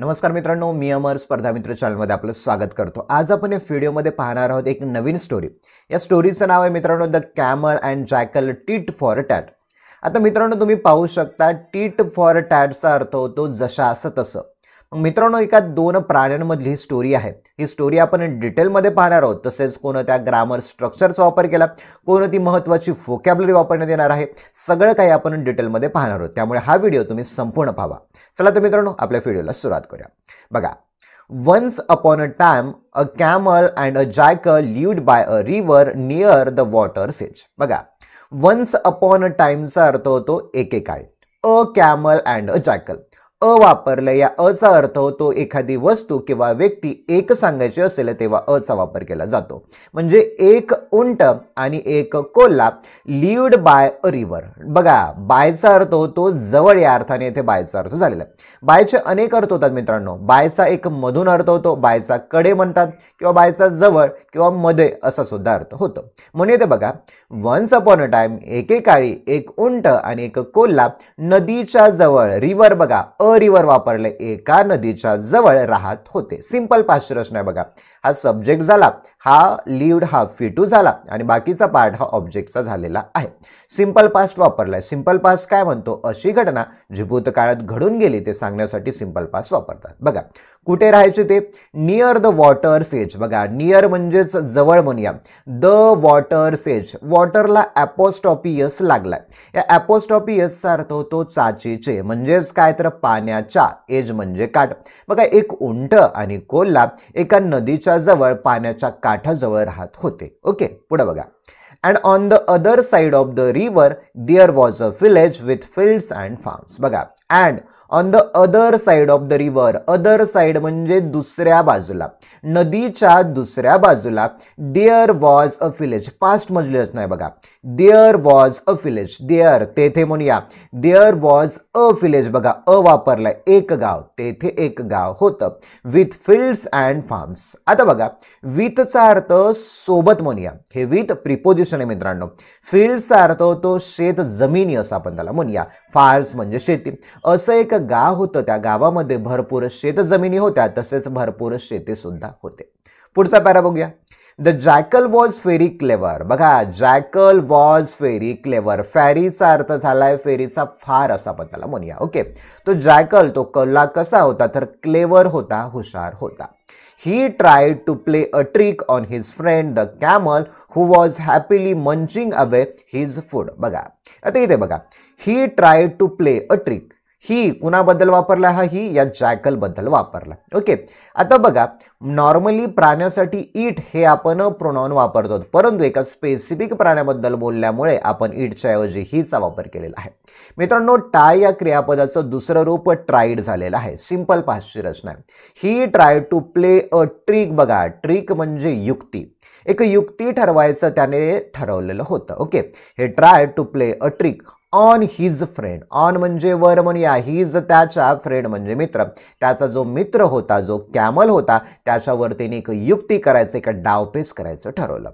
नमस्कार मित्रांनो मी अमर स्पर्धा मित्र चॅनलमध्ये आपलं स्वागत करतो आज आपण या व्हिडिओमध्ये पाहणार आहोत एक नवीन स्टोरी या स्टोरीचं नाव आहे मित्रांनो the camel and jackal tit for tat आता मित्रांनो तुम्ही पाहू शकता टीट फॉर टॅटचा अर्थ होतो जशा असं तसं मित्रांनो एका दोन प्राण्यांमधली ही स्टोरी आहे ही स्टोरी आपण डिटेलमध्ये पाहणार आहोत तसेच कोणत्या त्या ग्रामर स्ट्रक्चरचा वापर केला कोणती महत्त्वाची फोकॅबलरी वापरण्यात येणार आहे सगळं काही आपण डिटेलमध्ये पाहणार आहोत त्यामुळे हा व्हिडिओ तुम्ही संपूर्ण पाहा चला तर मित्रांनो आपल्या व्हिडिओला सुरुवात करूया बघा once upon a time a camel and a jackal lived by a river near the water's edge बघा वन्स अपॉन अ टाइमचा अर्थ होतो एकेकाळी अ कॅमल अँड अ जायकल अ वापरलं या अचा अर्थ होतो एखादी वस्तू किंवा व्यक्ती एक सांगायची असेल तेव्हा अचा वापर केला जातो म्हणजे एक उंट आणि एक कोल्हा लिवड बाय अ रिव्हर बघा बायचा अर्थ होतो जवळ या अर्थाने येथे बायचा अर्थ झालेला बायचे अनेक अर्थ होतात मित्रांनो बायचा एक मधून अर्थ होतो बायचा कडे म्हणतात किंवा बायचा जवळ किंवा मध्ये असा सुद्धा अर्थ होतो म्हणून येते बघा वन्स अपॉन अ टाइम एकेकाळी एक उंट आणि एक कोल्हा नदीच्या जवळ रिव्हर बघा अ वापरले एका नदीच्या जवळ राहत होते सिंपल रचना आहे बघा हा सब्जेक्ट झाला हा लिव्ड हा फिटू झाला आणि बाकीचा पार्ट हा ऑब्जेक्टचा झालेला आहे सिंपल पास्ट वापरलाय सिंपल पास्ट काय म्हणतो अशी घटना जी भूतकाळात घडून गेली ते सांगण्यासाठी सिंपल पास्ट वापरतात बघा कुठे राहायचे ते नियर द वॉटर सेज बघा नियर म्हणजेच जवळ म्हणूया द वॉटर सेज वॉटरला ॲपोस्टॉपियस लागलाय या ॲपोस्टॉपियसचा अर्थ होतो चाचेचे म्हणजेच काय तर पाण्याच्या एज म्हणजे काठ बघा एक उंट आणि कोल्हा एका नदीच्या जवळ पाण्याच्या काठाजवळ राहत होते ओके पुढं बघा and on the other side of the river there was a village with fields and farms. बघा and on the other side of the river other side म्हणजे दुसऱ्या बाजूला नदीच्या दुसऱ्या बाजूला there was a village past मजली नाही बघा there was a village there तेथे म्हणूया देअर वॉज अ विलेज बघा अ वापरलाय एक गाव तेथे एक गाव होतं विथ फील्ड्स अँड फार्म्स आता बघा विथचा अर्थ सोबत म्हणूया हे विथ प्रिपोजिशन आहे मित्रांनो फिल्डचा अर्थ होतो शेत जमिनी असं आपण त्याला म्हणूया फार्म्स म्हणजे शेती असं एक गाव होतं त्या गावामध्ये भरपूर शेत जमिनी होत्या तसेच भरपूर शेतीसुद्धा होते पुढचा पॅरा बघूया the jackal was very clever बघा जॅकल वॉज फेरी क्लेवर फॅरीचा अर्थ झालाय फेरीचा फार असा पण त्याला म्हणूया ओके तो जॅकल तो कल्ला कसा होता तर क्लेवर होता हुशार होता he try to play a trick on his friend the camel who was happily munching away his food बघा आता इथे बघा he try to play a trick he कुणाबद्दल वापरला हा ही या जॅकलबद्दल वापरला ओके आता बघा नॉर्मली प्राण्यासाठी इट हे आपण प्रोनाऊन वापरतो परंतु एका स्पेसिफिक प्राण्याबद्दल बोलल्यामुळे आपण ईटच्या ऐवजी हीचा वापर केलेला आहे मित्रांनो टाय या क्रियापदाचं दुसरं रूप ट्राईड झालेलं आहे सिंपल पाचची रचना he try to play a trick बघा ट्रिक म्हणजे युक्ती एक युक्ती ठरवायचं त्याने ठरवलेलं होतं okay he try to play a trick on his friend on म्हणजे वर म्हणूया हिज त्याच्या फ्रेंड म्हणजे मित्र त्याचा जो मित्र होता जो कॅमल होता त्याच्यावर त्याने एक युक्ती करायचं एक डावपेच करायचं ठरवलं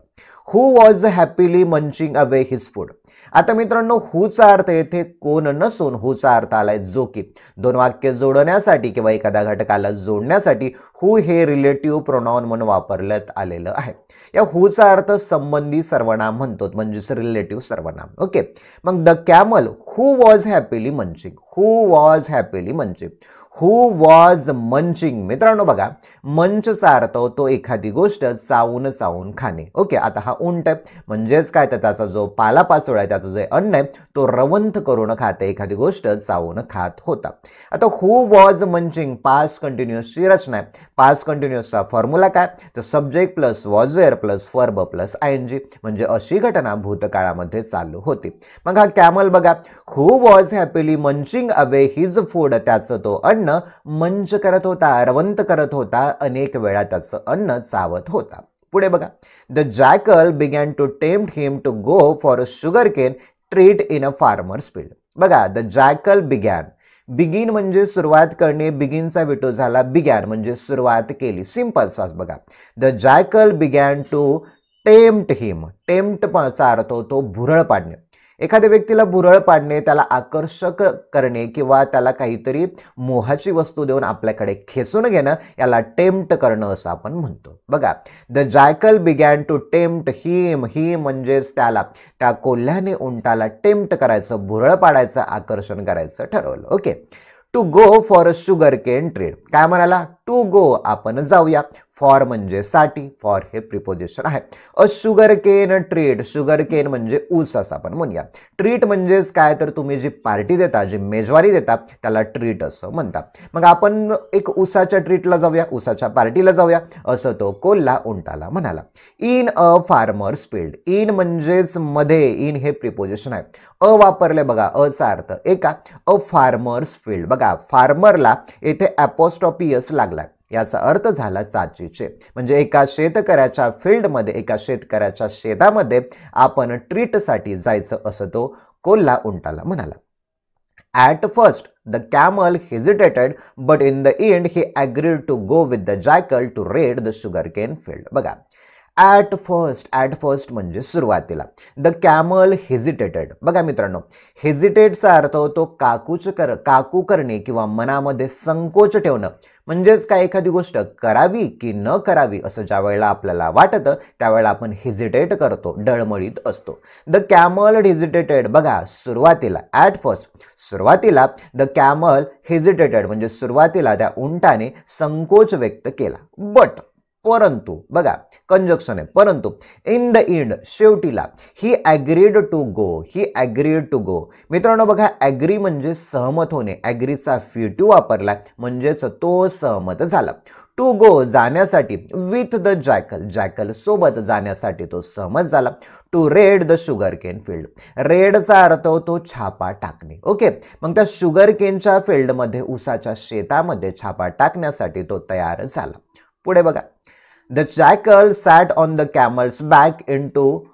who was happily munching away his food आता मित्रांनो हुचा अर्थ येथे कोण नसून हुचा अर्थ आलाय जो की दोन वाक्य जोडण्यासाठी किंवा एखाद्या घटकाला जोडण्यासाठी हु हे रिलेटिव्ह प्रोनाऊन म्हणून वापरण्यात आलेलं आहे या हुचा अर्थ संबंधी सर्वनाम म्हणतो म्हणजेच रिलेटिव्ह सर्वनाम ओके मग the camel who was happily munching who was happily munching who was munching मित्रांनो बघा मंचचा अर्थ होतो एखादी गोष्ट चावून चावून खाणे ओके आता हा उंट आहे म्हणजेच काय तर त्याचा जो पालापाचोळा आहे त्याचा जे अन्न आहे तो रवंथ करून खाते एखादी गोष्ट चावून खात होता आता हू वॉज मंचिंग पास कंटिन्युअसची रचना आहे पास कंटिन्युअसचा फॉर्म्युला काय तर subject plus was were plus verb plus I N G म्हणजे अशी घटना भूतकाळामध्ये चालू होती मग हा कॅमल बघा who was happily munching away his food त्याचं तो अन्न मंच करत होता रवंत करत होता अनेक वेळा त्याचं अन्न चावत होता पुढे बघा the jackal began to tempt him to go for a sugarcane treat in a farmer's field बघा द जॅकल बिगॅन बिगिन म्हणजे सुरुवात करणे बिगिनचा विटो झाला बिगॅन म्हणजे सुरुवात केली सिंपल साच बघा the jackal began to tempt him टेम्प्टचा अर्थ होतो भुरळ पाडणे एखाद्या व्यक्तीला भुरळ पाडणे त्याला आकर्षक करणे किंवा त्याला काहीतरी मोहाची वस्तू देऊन आपल्याकडे खेचून घेणं याला टेम्प्ट करणं असं आपण म्हणतो बघा the jackal began to tempt him ही म्हणजेच त्याला त्या कोल्ह्याने उंटाला टेम्प्ट करायचं भुरळ पाडायचं आकर्षण करायचं ठरवलं okay to go for a sugarcane treat काय म्हणाला टू गो आपण जाऊया फॉर म्हणजे साठी फॉर हे प्रिपोजिशन आहे a sugarcane treat sugarcane म्हणजे ऊस असं आपण म्हणूया ट्रीट म्हणजेच काय तर तुम्ही जी पार्टी देता जी मेजवारी देता त्याला ट्रीट असं म्हणतात मग आपण एक उसाच्या ट्रीटला जाऊया उसाच्या पार्टीला जाऊया असं तो कोल्हा उंटाला म्हणाला in a farmer's field in म्हणजेच मध्ये इन हे प्रिपोजिशन आहे अ वापरले बघा अचा अर्थ एका अ फार्मर्स फील्ड बघा फार्मरला येथे ॲपोस्टॉपियस लागलाय याचा अर्थ झाला चाचीचे म्हणजे एका शेतकऱ्याच्या फील्डमध्ये एका शेतकऱ्याच्या शेतामध्ये आपण ट्रीटसाठी जायचं असं तो कोल्हा उंटाला म्हणाला at first the camel hesitated but in the end he agreed to go with the jackal to raid the sugar cane field बघा ॲट फर्स्ट ॲट फर्स्ट म्हणजे सुरुवातीला द कॅमल हेजिटेटेड बघा मित्रांनो हेजिटेटचा अर्थ होतो काकूच कर काकू करणे किंवा मनामध्ये संकोच ठेवणं म्हणजेच काय एखादी गोष्ट करावी की न करावी असं ज्या वेळेला आपल्याला वाटतं त्यावेळेला आपण हेजिटेट करतो डळमळीत असतो द कॅमल हेजिटेटेड बघा सुरुवातीला ॲट फर्स्ट सुरुवातीला द कॅमल हेजिटेटेड म्हणजे सुरुवातीला त्या उंटाने संकोच व्यक्त केला बट परंतु बघा कंजक्शन आहे परंतु इन द इंड शेवटीला he agreed to go he agreed to go मित्रांनो बघा ॲग्री म्हणजे सहमत होणे ॲग्रीचा टू वापरला म्हणजेच तो सहमत झाला टू गो जाण्यासाठी विथ द जॅकल जॅकल सोबत जाण्यासाठी तो सहमत झाला to raid the sugar cane field रेडचा अर्थ होतो छापा टाकणे ओके मग त्या शुगर केनच्या फील्डमध्ये उसाच्या शेतामध्ये छापा टाकण्यासाठी तो तयार झाला पुढे बघा The jackal sat on the camel's back into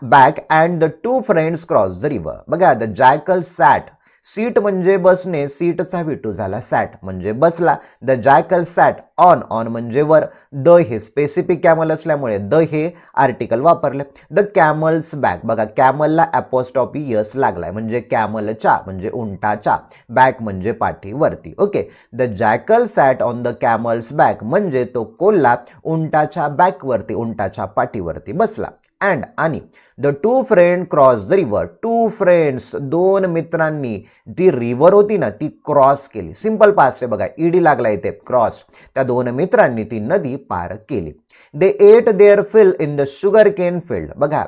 back and the two friends crossed the river. बघा the jackal sat सीट म्हणजे बसणे सीटचा विटू झाला सॅट म्हणजे बसला the jackal sat on on म्हणजे वर द हे स्पेसिफिक कॅमल असल्यामुळे द हे आर्टिकल वापरले द कॅमल्स बॅक बघा कॅमलला ॲपोस्टॉपी यस लागलाय म्हणजे कॅमलच्या म्हणजे उंटाच्या बॅक म्हणजे पाठीवरती okay the jackal sat on the camel's back म्हणजे तो कोल्हा उंटाच्या बॅकवरती उंटाच्या पाठीवरती बसला अँड आणि the two friend cross the river two friends दोन मित्रांनी जी रिवर होती ना ती क्रॉस केली सिंपल पास आहे बघा ईडी लागला इथे क्रॉस त्या दोन मित्रांनी ती नदी पार केली they ate their fill in the sugar cane field बघा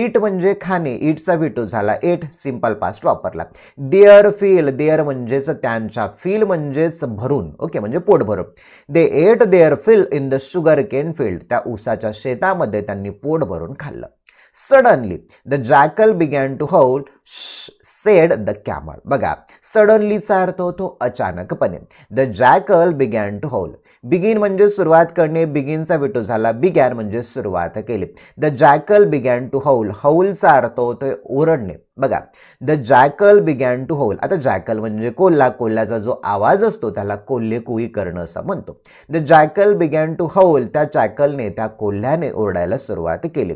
ईट म्हणजे खाणे ईटचा विटू झाला एट सिंपल पास्ट वापरला देअर फील देअर म्हणजेच त्यांच्या फील म्हणजेच भरून ओके म्हणजे पोट भरून they ate their fill in the sugar cane field त्या ऊसाच्या शेतामध्ये त्यांनी पोट भरून खाल्लं suddenly the jackal began to howl said the camel बघा सडनलीचा अर्थ तो अचानकपणे the jackal began to hole begin म्हणजे सुरुवात करणे बिगिनचा विटो झाला बिगॅन म्हणजे सुरुवात केली the jackal began to howl हौलचा अर्थ होतो ओरडणे बघा the jackal began to howl आता जॅकल म्हणजे कोल्हा कोल्ह्याचा जो आवाज असतो त्याला कोल्हे कुई करणं असं म्हणतो the jackal began to howl त्या जॅकलने त्या कोल्ह्याने ओरडायला सुरुवात केली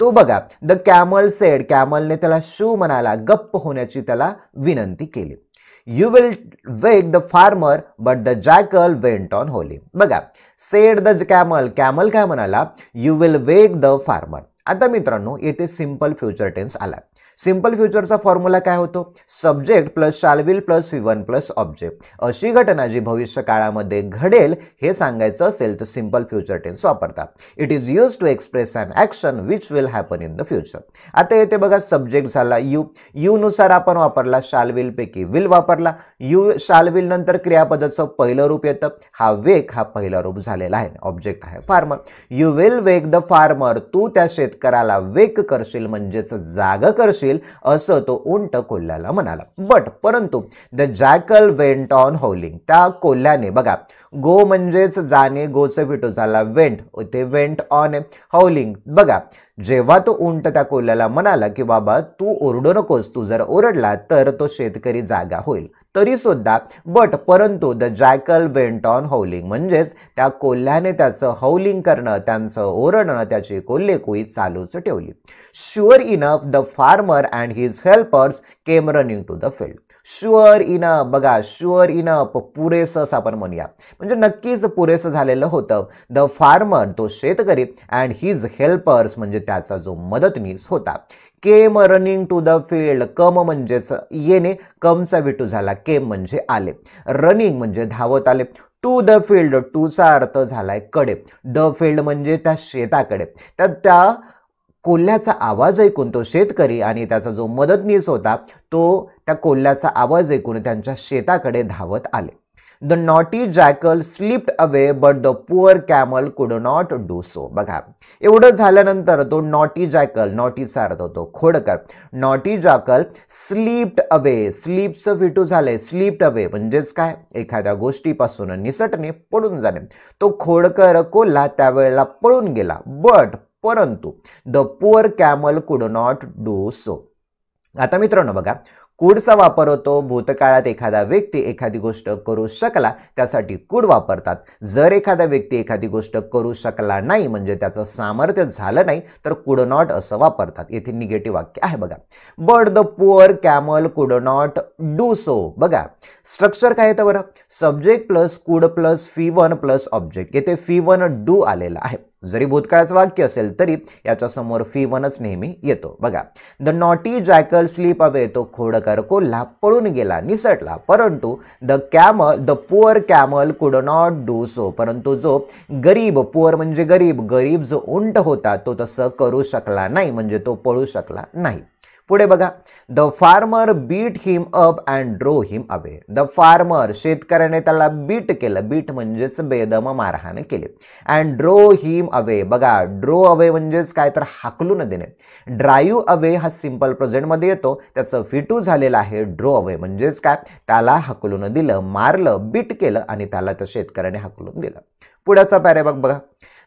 तो बघा द कॅमल सेड कॅमलने त्याला शू म्हणाला गप्प होण्याची त्याला विनंती केली you will wake the farmer but the jackal went on होली बघा सेड द कॅमल कॅमल काय म्हणाला you will wake the farmer आता मित्रांनो येथे सिम्पल फ्युचर टेन्स आला सिम्पल फ्युचरचा फॉर्म्युला काय होतो subject plus will plus one plus object अशी घटना जी भविष्य काळामध्ये घडेल हे सांगायचं असेल तर सिंपल फ्युचर टेन्स वापरता it is used to express an action which will happen in the future आता येते बघा सब्जेक्ट झाला यू नुसार आपण वापरला शालविलपैकी पैकी विल वापरला यू विल नंतर क्रियापदाचं पहिलं रूप येतं हा वेक हा पहिला रूप झालेला आहे ऑब्जेक्ट आहे farmer you will wake the farmer तू त्या शेतकऱ्याला वेक करशील म्हणजेच जाग करशील असं तो उंट कोल्ह्याला म्हणाला बट परंतु the jackal went on howling त्या कोल्ह्याने बघा गो म्हणजेच जाणे गोचं विटो झाला वेंट ते वेंट ऑन हौलिंग बघा जेव्हा तो उंट त्या कोल्ह्याला म्हणाला की बाबा तू ओरडू नकोस तू जर ओरडला तर तो शेतकरी जागा होईल तरी सुद्धा बट परंतु the jackal went on howling म्हणजेच त्या कोल्ह्याने त्याचं हौलिंग करणं त्यांचं ओरडणं त्याची कोल्हेकुई चालूच ठेवली sure enough the farmer and his helpers came running to the field sure enough बघा शुअर इनफ पुरेसंच आपण म्हणूया म्हणजे नक्कीच पुरेसं झालेलं होतं द फार्मर तो शेतकरी अँड हिज हेल्पर्स म्हणजे त्याचा जो मदतनीस होता came running to the field come म्हणजेच येणे कमचा विटू झाला केम म्हणजे आले रनिंग म्हणजे धावत आले टू द फील्ड टूचा अर्थ झालाय कडे द फील्ड म्हणजे त्या शेताकडे तर त्या कोल्ह्याचा आवाज ऐकून तो शेतकरी आणि त्याचा जो मदतनीस होता तो त्या कोल्ह्याचा आवाज ऐकून त्यांच्या शेताकडे धावत आले the naughty jackal slipped away but the poor camel could not do so बघा एवढं झाल्यानंतर तो नॉटी जॅकल नॉटीचा अर्थ होतो खोडकर नॉटी जॅकल स्लिप्ड अवे स्लीपचं फिटू झालंय स्लिप्ड अवे म्हणजेच काय एखाद्या गोष्टीपासून निसटणे पडून जाणे तो खोडकर कोल्हा त्यावेळेला पळून गेला बट परंतु the poor camel could not do so आता मित्रांनो बघा कूडचा वापर होतो भूतकाळात एखादा व्यक्ती एखादी गोष्ट करू शकला त्यासाठी कूड वापरतात जर एखादा व्यक्ती एखादी गोष्ट करू शकला नाही म्हणजे त्याचं सामर्थ्य झालं नाही तर कुड नॉट असं वापरतात येथे निगेटिव्ह वाक्य आहे बघा but the poor camel could not do so बघा स्ट्रक्चर काय येतं बरं subject plus could plus V one plus object येथे फी वन डू आलेला आहे जरी भूतकाळाचं वाक्य असेल तरी समोर फी वनच नेहमी येतो बघा the naughty jackal slip away तो खोडकर कोल्हा पळून गेला निसटला परंतु the camel the poor camel could not do so परंतु जो गरीब पुअर म्हणजे गरीब गरीब जो उंट होता तो तसं करू शकला नाही म्हणजे तो पळू शकला नाही पुढे बघा the farmer beat him up and drove him away the farmer शेतकऱ्याने त्याला बीट केलं बीट म्हणजेच बेदम मारहाण केले अँड ड्रो हिम अवे बघा ड्रो अवे म्हणजेच काय तर हाकलून देणे ड्रायू अवे हा सिम्पल प्रेझेंटमध्ये येतो त्याचं फिटू झालेलं आहे ड्रो अवे म्हणजेच काय त्याला हाकलून दिलं मारलं बीट केलं आणि त्याला त्या शेतकऱ्याने हाकलून दिलं पुढ्याचा पॅरेबाग बघा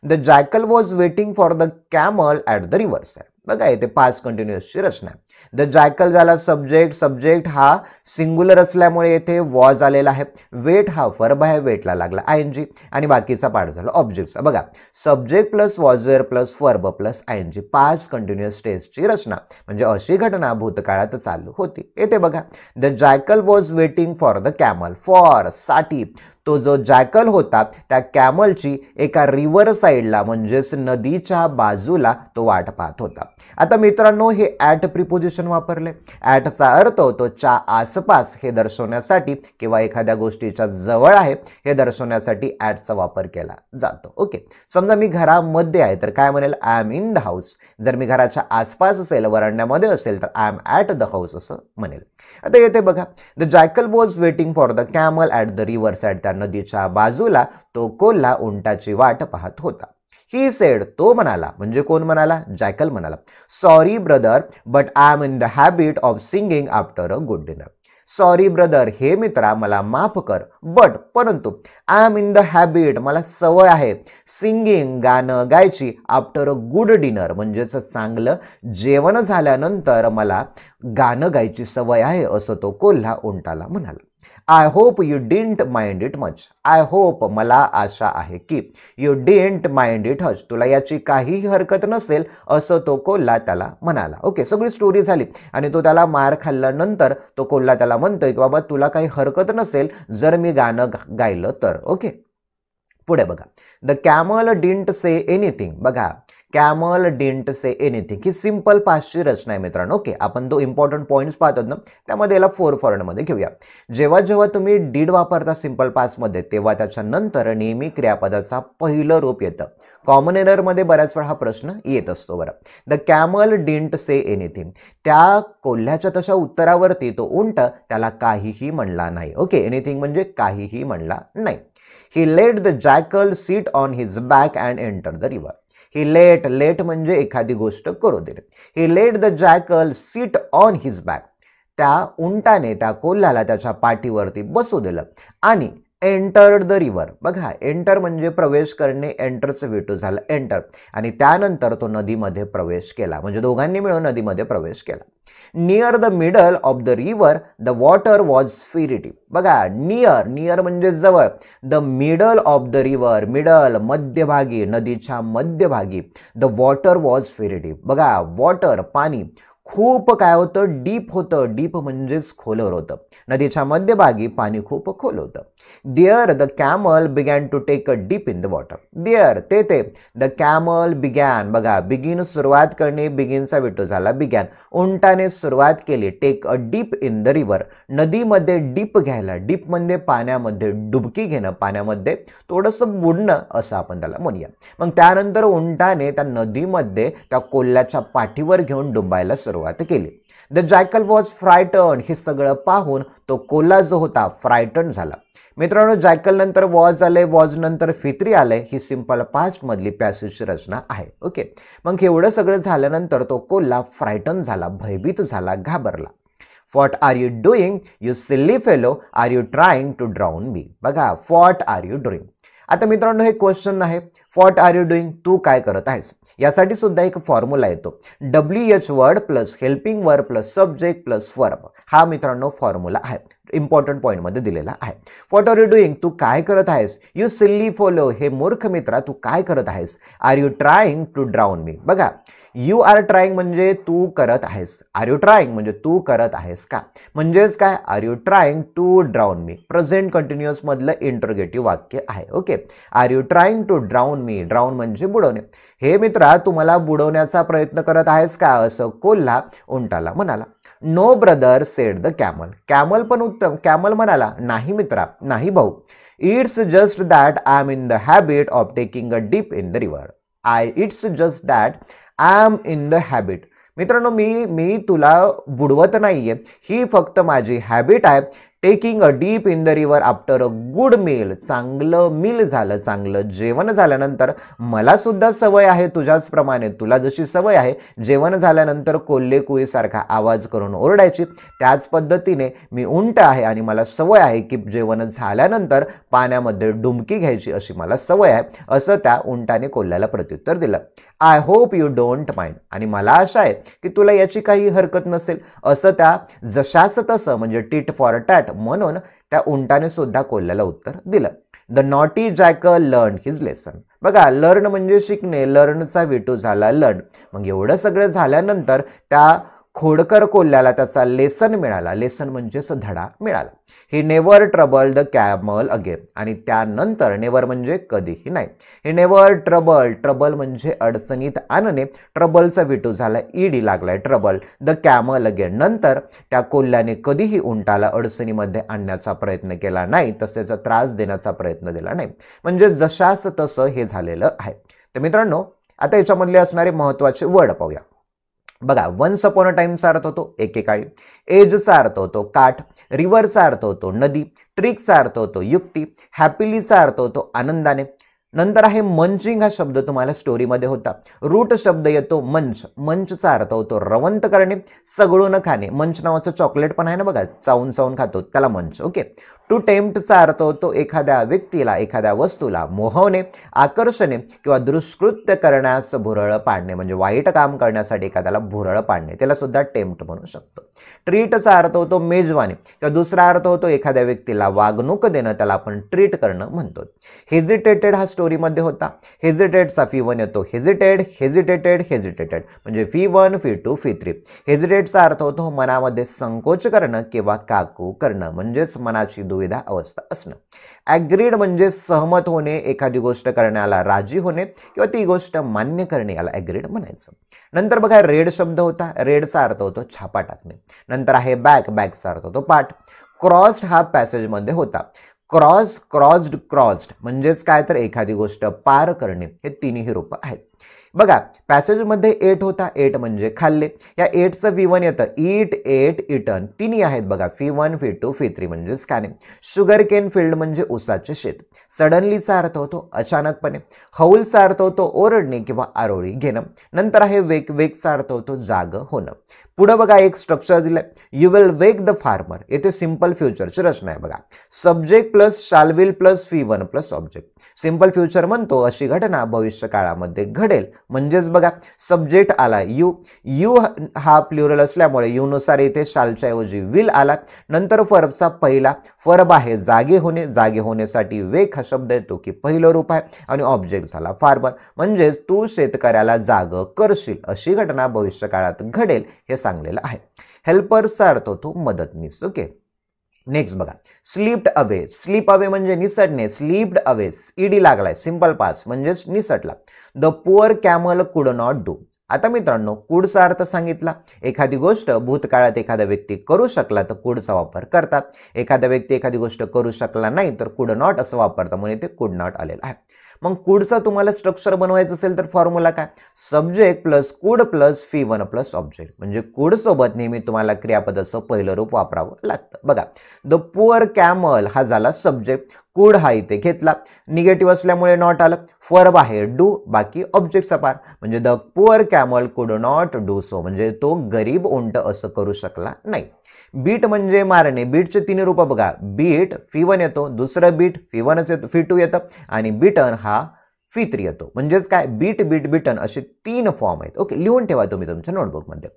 the jackal was waiting for the camel at the river बघा येथे पाच कंटिन्युअसची रचना द जायकल झाला सब्जेक्ट सब्जेक्ट हा सिंग्युलर असल्यामुळे येथे वॉज आलेला आहे वेट हा फर्ब आहे वेटला लागला आय एन जी आणि बाकीचा पार्ट झाला ऑब्जेक्टचा बघा subject plus was were plus verb plus I N G past continuous टेस्टची रचना म्हणजे अशी घटना भूतकाळात चालू होती येथे बघा the jackal was waiting for the camel for साठी तो जो जॅकल होता त्या कॅमलची एका रिव्हर साईडला म्हणजेच नदीच्या बाजूला तो वाट पाहत होता आता मित्रांनो हे ॲट प्रिपोजिशन वापरले ॲटचा अर्थ होतो च्या आसपास हे दर्शवण्यासाठी किंवा एखाद्या गोष्टीच्या जवळ आहे हे दर्शवण्यासाठी ॲटचा वापर केला जातो ओके समजा मी घरामध्ये आहे तर काय म्हणेल I am in the house जर मी घराच्या आसपास असेल वरांड्यामध्ये असेल तर I am at the house असं म्हणेल आता येते बघा the jackal was waiting for the camel at the river side त्या नदीच्या बाजूला तो कोल्हा उंटाची वाट पाहत होता ही सेड तो म्हणाला म्हणजे कोण म्हणाला जॅकल म्हणाला sorry brother but I am in the habit of singing after a good dinner sorry brother हे मित्रा मला माफ कर बट परंतु I am in the habit मला सवय आहे सिंगिंग गाणं गायची आफ्टर अ गुड डिनर म्हणजेच चांगलं जेवण झाल्यानंतर मला गाणं गायची सवय आहे असं तो कोल्हा उंटाला म्हणाला I hope you didn't mind it much I hope मला आशा आहे की यू डिंट माइंड इट हच तुला याची काहीही हरकत नसेल असं तो कोल्हा त्याला म्हणाला ओके सगळी स्टोरी झाली आणि तो त्याला मार खाल्ल्यानंतर तो कोल्हा त्याला म्हणतोय की बाबा तुला काही हरकत नसेल जर मी गाणं गायलं तर ओके पुढे बघा the camel didn't say anything बघा कॅमल डिंट से एनिथिंग ही सिम्पल पाचची रचना आहे मित्रांनो ओके आपण तो इम्पॉर्टंट पॉईंट्स पाहतो ना त्यामध्ये याला फोर फॉरनमध्ये घेऊया जेव्हा जेव्हा तुम्ही डीड वापरता सिम्पल पाचमध्ये तेव्हा त्याच्यानंतर नेहमी क्रियापदाचा पहिलं रूप येतं कॉमन एनरमध्ये बऱ्याच वेळा हा प्रश्न येत असतो बरं the camel didn't say anything त्या कोल्ह्याच्या तशा उत्तरावरती तो उंट त्याला काहीही म्हणला नाही ओके एनिथिंग म्हणजे काहीही म्हणला नाही he let the jackal sit on his back and enter the river he let let म्हणजे एखादी गोष्ट करू देणे he let the jackal sit on his back त्या उंटाने त्या कोल्ह्याला त्याच्या पाठीवरती बसू दिलं आणि एंटर्ड द रिवर बघा एंटर म्हणजे प्रवेश करणे एंटरचं वेटू झालं एंटर आणि त्यानंतर तो नदीमध्ये प्रवेश केला म्हणजे दोघांनी मिळून नदीमध्ये प्रवेश केला near the middle of the river the water was स्पिरिटी बघा नियर नियर म्हणजे जवळ the middle of the river middle मध्यभागी नदीच्या मध्यभागी द वॉटर वॉज स्पिरिटी बघा वॉटर पाणी खूप काय होतं डीप होतं डीप म्हणजेच खोलवर होतं नदीच्या मध्यभागी पाणी खूप खोल होतं there the camel began to take a deep in the water there ते ते द कॅमल बिगॅन बघा बिगिन सुरुवात करणे बिगिनचा विटो झाला बिगॅन उंटाने सुरुवात केली take a deep in the river नदीमध्ये डीप घ्यायला डीप म्हणजे पाण्यामध्ये डुबकी घेणं पाण्यामध्ये थोडंसं बुडणं असं आपण त्याला म्हणूया मग त्यानंतर उंटाने त्या नदीमध्ये त्या कोल्ह्याच्या पाठीवर घेऊन डुंबायला सुरुवात केली द जायकल वॉज फ्रायटन हे सगळं पाहून तो कोल्हा जो होता फ्रायटन झाला मित्रांनो जायकल नंतर वॉज आले वॉज नंतर फित्री आले ही सिंपल पास्ट मधली पॅसेजची रचना आहे ओके मग एवढं सगळं झाल्यानंतर तो कोल्हा फ्रायटन झाला भयभीत झाला घाबरला what are you doing you silly fellow are you trying to drown me बघा फॉट आर यू डुईंग आता मित्रांनो हे क्वेश्चन आहे व्हॉट आर यू डुईंग तू काय करत आहेस यासाठी सुद्धा एक फॉर्म्युला येतो W H word plus helping word plus subject plus verb हा मित्रांनो फॉर्म्युला आहे इम्पॉर्टंट पॉईंटमध्ये दिलेला आहे वॉट आर यू डुईंग तू काय करत आहेस यू सिल्ली फॉलो हे मूर्ख मित्रा तू काय करत आहेस are you trying to drown me बघा यू आर ट्राईंग म्हणजे तू करत आहेस आर यू ट्राईंग म्हणजे तू करत आहेस का म्हणजेच काय are you trying to drown me present कंटिन्युअसमधलं इंटरोगेटिव्ह वाक्य आहे okay are you trying to drown me drown म्हणजे बुडवणे हे मित्रा मला बुडवण्याचा प्रयत्न करत आहेस का असं कोल्हा उंटाला म्हणाला no brother said the camel camel पण उत्तम कॅमल म्हणाला नाही मित्रा नाही भाऊ it's just that I am in the habit of taking a deep in the river I it's just that I am in the habit मित्रांनो मी मी तुला बुडवत नाही आहे ही फक्त माझी हॅबिट आहे taking a deep in the river after a good meal चांगलं meal झालं चांगलं जेवण झाल्यानंतर मला सुद्धा सवय आहे तुझ्याचप्रमाणे तुला जशी सवय आहे जेवण झाल्यानंतर कोल्हे कुईसारखा आवाज करून ओरडायची त्याच पद्धतीने मी उंट आहे आणि मला सवय आहे की जेवण झाल्यानंतर पाण्यामध्ये डुमकी घ्यायची अशी मला सवय आहे असं त्या उंटाने कोल्ह्याला प्रत्युत्तर दिलं I hope you don't mind आणि मला आशा आहे की तुला याची काही हरकत नसेल असं त्या जशाच तसं म्हणजे टिट फॉर टॅट म्हणून त्या उंटाने सुद्धा कोल्ह्याला उत्तर दिलं the naughty jack learn his lesson बघा लर्न म्हणजे शिकणे लर्नचा विटू झाला लर्न मग एवढं सगळं झाल्यानंतर त्या खोडकर कोल्ल्याला त्याचा लेसन मिळाला लेसन म्हणजेच धडा मिळाला he never trouble the camel again आणि त्यानंतर नेवर म्हणजे कधीही नाही हे नेवर ट्रबल ट्रबल म्हणजे अडचणीत आणणे ट्रबलचा विटू झाला ईडी e लागलाय ट्रबल द कॅमल अगेन नंतर त्या कोल्ल्याने कधीही उंटाला अडचणीमध्ये आणण्याचा प्रयत्न केला नाही त्याचा त्रास देण्याचा प्रयत्न दिला नाही म्हणजे जशास तसं हे झालेलं आहे तर मित्रांनो आता याच्यामधले असणारे महत्त्वाचे वर्ड पाहूया बघा वन्स अपॉन अ टाइमचा अर्थ होतो एकेकाळी एजचा अर्थ होतो काठ रिव्हरचा अर्थ होतो नदी ट्रिकचा अर्थ होतो युक्ती हॅपिलीचा अर्थ होतो आनंदाने नंतर आहे मंचिंग हा शब्द तुम्हाला स्टोरीमध्ये होता रूट शब्द येतो मंच मंचचा अर्थ होतो रवंत करणे सगळून खाणे मंच नावाचं चॉकलेट पण आहे ना बघा चावून चावून खातो त्याला मंच ओके टू टेम्प्टचा अर्थ होतो एखाद्या व्यक्तीला एखाद्या वस्तूला मोहवणे आकर्षणे किंवा दुष्कृत्य करण्यास भुरळ पाडणे म्हणजे वाईट काम करण्यासाठी एखाद्याला भुरळ पाडणे त्याला सुद्धा टेम्प्ट म्हणू शकतो ट्रीटचा अर्थ होतो मेजवानी किंवा दुसरा अर्थ होतो एखाद्या व्यक्तीला वागणूक देणं त्याला आपण ट्रीट करणं म्हणतो हेजिटेटेड हा स्टोरीमध्ये होता हेजिटेडचा फी वन येतो हेजिटेड हेजिटेटेड हेजिटेटेड म्हणजे V one V two V three हेजिटेटचा अर्थ होतो मनामध्ये संकोच करणं किंवा काकू करणं म्हणजेच मनाची दुविधा अवस्था असणं ॲग्रीड म्हणजे सहमत होणे एखादी गोष्ट करण्याला राजी होणे किंवा ती गोष्ट मान्य करणे याला ॲग्रीड म्हणायचं नंतर बघा रेड शब्द होता रेडचा अर्थ होतो छापा टाकणे नंतर आहे बॅक बॅकचा अर्थ होतो पाठ क्रॉस्ड हा पॅसेजमध्ये होता क्रॉस क्रॉस्ड क्रॉस्ड म्हणजेच काय तर एखादी गोष्ट पार करणे हे तिन्ही रूपं आहेत बघा पॅसेजमध्ये एट होता एट म्हणजे खाल्ले या एटचं व्ही वन येतं ईट एट इटन तिन्ही आहेत बघा V one V two V three म्हणजे स्कॅने शुगर केन फील्ड म्हणजे उसाचे शेत सडनलीचा अर्थ होतो अचानकपणे हौलचा अर्थ होतो ओरडणे किंवा आरोळी घेणं नंतर आहे वेक वेकचा अर्थ होतो जाग होणं पुढं बघा एक स्ट्रक्चर दिलं you will wake the farmer येथे सिम्पल फ्युचरची रचना आहे बघा subject plus shall will plus V one plus object simple future म्हणतो अशी घटना भविष्य काळामध्ये घडेल म्हणजेच बघा सब्जेक्ट आला यू यू हा प्लुरल असल्यामुळे यूनुसार इथे शालच्याऐवजी विल आला नंतर फर्बचा पहिला फर्ब आहे जागे होणे जागे होण्यासाठी वेग हा शब्द येतो की पहिलं रूप आहे आणि ऑब्जेक्ट झाला फार्मर म्हणजेच तू शेतकऱ्याला जाग करशील अशी घटना भविष्यकाळात घडेल हे सांगलेलं आहे हेल्परचा अर्थ होतो मदतनीस ओके नेक्स्ट बघा स्लिप्ड अवे स्लीप अवे म्हणजे निसटणे स्लीप्ड अवे ईडी लागलाय सिम्पल पास म्हणजेच निसटला the poor camel could not do आता मित्रांनो कुडचा अर्थ सांगितला एखादी गोष्ट भूतकाळात एखादा व्यक्ती करू शकला तर कुडचा वापर करतात एखादा व्यक्ती एखादी गोष्ट करू शकला नाही तर कुड नॉट असं वापरता म्हणून ते कुड नॉट आलेलं आहे मग कुडचं तुम्हाला स्ट्रक्चर बनवायचं असेल तर फॉर्म्युला काय subject plus could plus V one plus object म्हणजे कुडसोबत नेहमी तुम्हाला क्रियापदाचं पहिलं रूप वापरावं लागतं बघा द पुअर कॅमल हा झाला सब्जेक्ट कुड हा इथे घेतला निगेटिव्ह असल्यामुळे नॉट आलं फॉर बाहेर डू बाकी ऑब्जेक्टचा पार म्हणजे the poor camel could not do so म्हणजे तो गरीब उंट असं करू शकला नाही बीट म्हणजे मारणे बीटचे तीन रूप बघा बीट फी वन येतो दुसरं बीट फी वनच येतो फी टू येतं आणि बिटन हा फी थ्री येतो म्हणजेच काय बीट बीट बिटन असे तीन फॉर्म आहेत ओके लिहून ठेवा तुम्ही तुमच्या नोटबुकमध्ये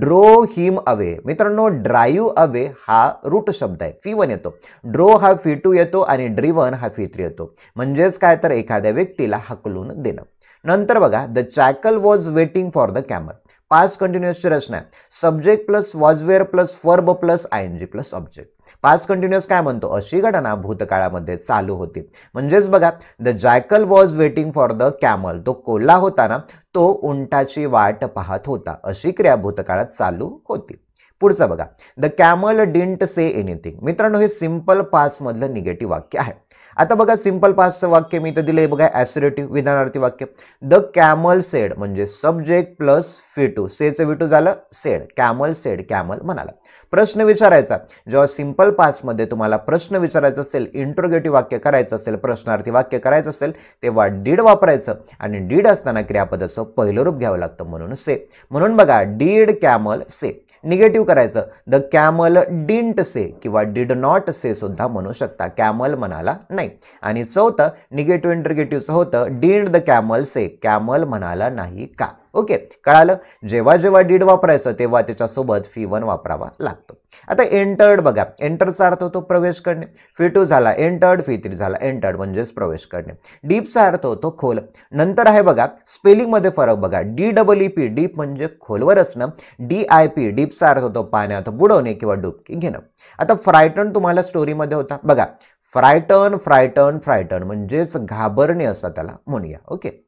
ड्रो हिम अवे मित्रांनो ड्रायू अवे हा रूट शब्द आहे फी वन येतो ड्रो हा फी टू येतो आणि ड्रिवन हा फी थ्री येतो म्हणजेच काय तर एखाद्या व्यक्तीला हकलून देणं नंतर बघा the jackal was waiting for the camel past कंटिन्युअसची रचना आहे subject plus was were plus verb plus I N G plus object past continuous काय म्हणतो अशी घटना भूतकाळामध्ये चालू होती म्हणजेच बघा the jackal was waiting for the camel तो कोल्हा होता ना तो उंटाची वाट पाहत होता अशी क्रिया भूतकाळात चालू होती पुढचं बघा the camel didn't say anything मित्रांनो हे सिम्पल पासमधलं निगेटिव्ह वाक्य आहे आता बघा सिम्पल पासचं वाक्य मी इथं हे बघा ॲसिरेटिव्ह विधानार्थी वाक्य द कॅमल सेड म्हणजे सब्जेक्ट प्लस फिटू सेचं विटू झालं सेड कॅमल सेड कॅमल म्हणाला प्रश्न विचारायचा जेव्हा सिम्पल पासमध्ये तुम्हाला प्रश्न विचारायचा असेल इंट्रोगेटिव्ह वाक्य करायचं असेल प्रश्नार्थी वाक्य करायचं असेल तेव्हा डीड वापरायचं आणि डीड असताना क्रियापदाचं पहिलं रूप घ्यावं लागतं म्हणून से म्हणून बघा डीड कॅमल से निगेटिव्ह करायचं द कॅमल डिंट से किंवा डिड नॉट से सुद्धा म्हणू शकता कॅमल म्हणाला नाही आणि चौथं निगेटिव्ह इंटरगेटिव्हचं होतं did the camel say camel म्हणाला नाही का ओके कळालं जेव्हा जेव्हा डीड वापरायचं तेव्हा त्याच्यासोबत फी वन वापरावा लागतो आता एंटर्ड बघा एंटरचा अर्थ होतो प्रवेश करणे फी टू झाला एंटर्ड फी थ्री झाला एंटर्ड म्हणजेच प्रवेश करणे डीपचा अर्थ होतो खोल नंतर आहे बघा स्पेलिंगमध्ये फरक बघा D double E P deep म्हणजे खोलवर असणं डी आय पी डीपचा अर्थ होतो पाण्यात बुडवणे किंवा डुबकी घेणं आता फ्रायटन तुम्हाला स्टोरीमध्ये होता बघा फ्रायटन फ्रायटन फ्रायटन म्हणजेच घाबरणे असं त्याला म्हणूया ओके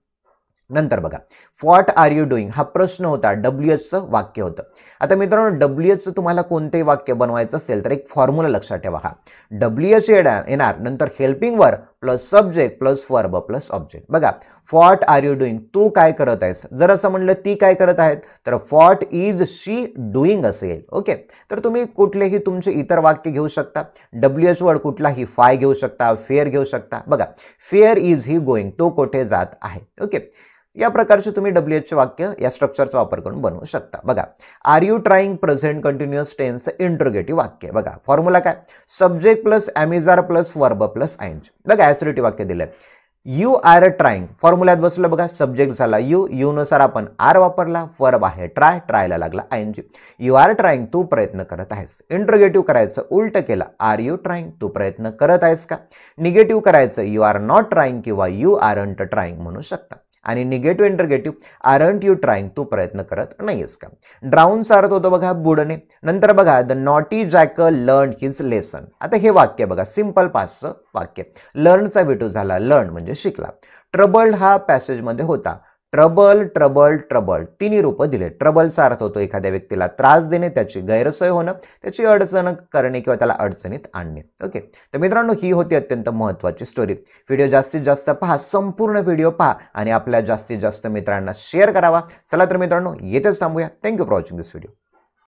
नंतर बघा व्हॉट आर यू डुईंग हा प्रश्न होता डब्ल्यू एचचं वाक्य होतं आता मित्रांनो डब्ल्यू एचचं तुम्हाला कोणतंही वाक्य बनवायचं असेल तर एक फॉर्म्युला लक्षात ठेवा हा डब्ल्यू एच येणार येणार नंतर वर plus subject plus verb plus object बघा फॉट आर यू डुईंग तू काय करत आहेस जर असं म्हणलं ती काय करत आहेत तर फॉट इज शी डुईंग असेल ओके तर तुम्ही कुठलेही तुमचे इतर वाक्य घेऊ शकता डब्ल्यू एच वर कुठलाही फाय घेऊ शकता फेअर घेऊ शकता बघा फेअर इज ही गोईंग तो कुठे जात आहे ओके या प्रकारचे तुम्ही डब्ल्यू एचचे वाक्य या स्ट्रक्चरचा वापर करून बनवू शकता बघा are you trying present continuous tense interrogative वाक्य बघा फॉर्म्युला काय subject plus am is are plus verb plus ing बघा ॲसिडिटी वाक्य आहे यू आर ट्राईंग फॉर्म्युल्यात बसलं बघा सब्जेक्ट झाला यू यूनुसार आपण आर वापरला वर्ब आहे ट्राय ट्रायला लागला आय जी यू आर ट्राईंग तू प्रयत्न करत आहेस इंट्रोगेटिव्ह करायचं उलट केलं आर यू ट्राईंग तू प्रयत्न करत आहेस का निगेटिव्ह करायचं यू आर नॉट ट्राईंग किंवा यू आर अंट ट्राईंग म्हणू शकता आणि negative interrogative aren't you trying तू प्रयत्न करत नाही आहेस का ड्राऊन सारत होतं बघा बुडणे नंतर बघा the naughty jack learn his lesson आता हे वाक्य बघा सिम्पल पाचचं वाक्य लर्नचा विटू झाला लर्न म्हणजे शिकला ट्रबल्ड हा पॅसेजमध्ये होता ट्रबल ट्रबल ट्रबल तिन्ही रूपं दिले ट्रबलचा अर्थ होतो एखाद्या व्यक्तीला त्रास देणे त्याची गैरसोय होणं त्याची अडचण करणे किंवा त्याला अडचणीत आणणे ओके तर मित्रांनो ही होती अत्यंत महत्त्वाची स्टोरी व्हिडिओ जास्तीत जास्त पहा संपूर्ण व्हिडिओ पहा आणि आपल्या जास्तीत जास्त मित्रांना शेअर करावा चला तर मित्रांनो येथेच थांबूया thank you for watching this video